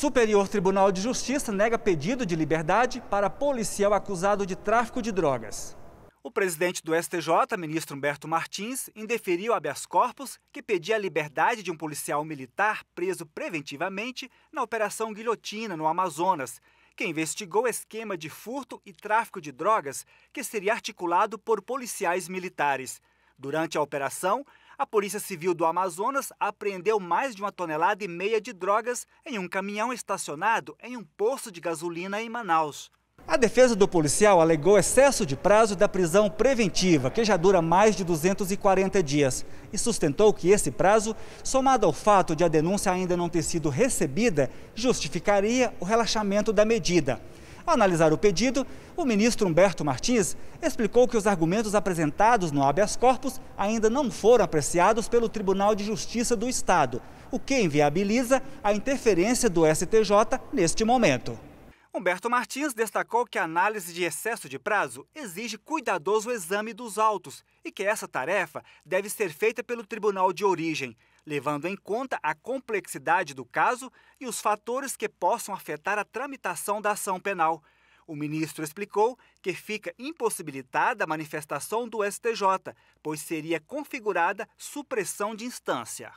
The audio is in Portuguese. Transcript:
Superior Tribunal de Justiça nega pedido de liberdade para policial acusado de tráfico de drogas. O presidente do STJ, ministro Humberto Martins, indeferiu habeas corpus que pedia a liberdade de um policial militar preso preventivamente na Operação Guilhotina, no Amazonas, que investigou esquema de furto e tráfico de drogas que seria articulado por policiais militares. Durante a operação, a Polícia Civil do Amazonas apreendeu mais de uma tonelada e meia de drogas em um caminhão estacionado em um posto de gasolina em Manaus. A defesa do policial alegou excesso de prazo da prisão preventiva, que já dura mais de 240 dias, e sustentou que esse prazo, somado ao fato de a denúncia ainda não ter sido recebida, justificaria o relaxamento da medida. Ao analisar o pedido, o ministro Humberto Martins explicou que os argumentos apresentados no habeas corpus ainda não foram apreciados pelo Tribunal de Justiça do Estado, o que inviabiliza a interferência do STJ neste momento. Humberto Martins destacou que a análise de excesso de prazo exige cuidadoso exame dos autos e que essa tarefa deve ser feita pelo tribunal de origem, levando em conta a complexidade do caso e os fatores que possam afetar a tramitação da ação penal. O ministro explicou que fica impossibilitada a manifestação do STJ, pois seria configurada supressão de instância.